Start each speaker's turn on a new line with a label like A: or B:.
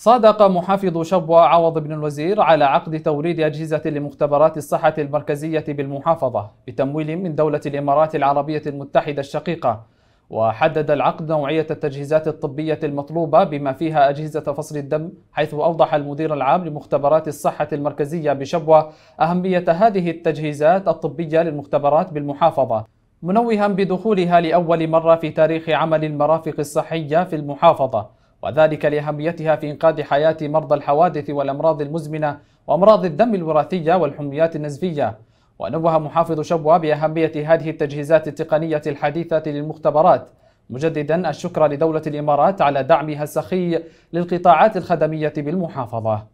A: صادق محافظ شبوة عوض بن الوزير على عقد توريد أجهزة لمختبرات الصحة المركزية بالمحافظة بتمويل من دولة الإمارات العربية المتحدة الشقيقة وحدد العقد نوعية التجهيزات الطبية المطلوبة بما فيها أجهزة فصل الدم حيث أوضح المدير العام لمختبرات الصحة المركزية بشبوة أهمية هذه التجهيزات الطبية للمختبرات بالمحافظة منوها بدخولها لأول مرة في تاريخ عمل المرافق الصحية في المحافظة وذلك لأهميتها في إنقاذ حياة مرضى الحوادث والأمراض المزمنة وأمراض الدم الوراثية والحميات النزفية ونوه محافظ شبوة بأهمية هذه التجهيزات التقنية الحديثة للمختبرات مجددا الشكر لدولة الإمارات على دعمها السخي للقطاعات الخدمية بالمحافظة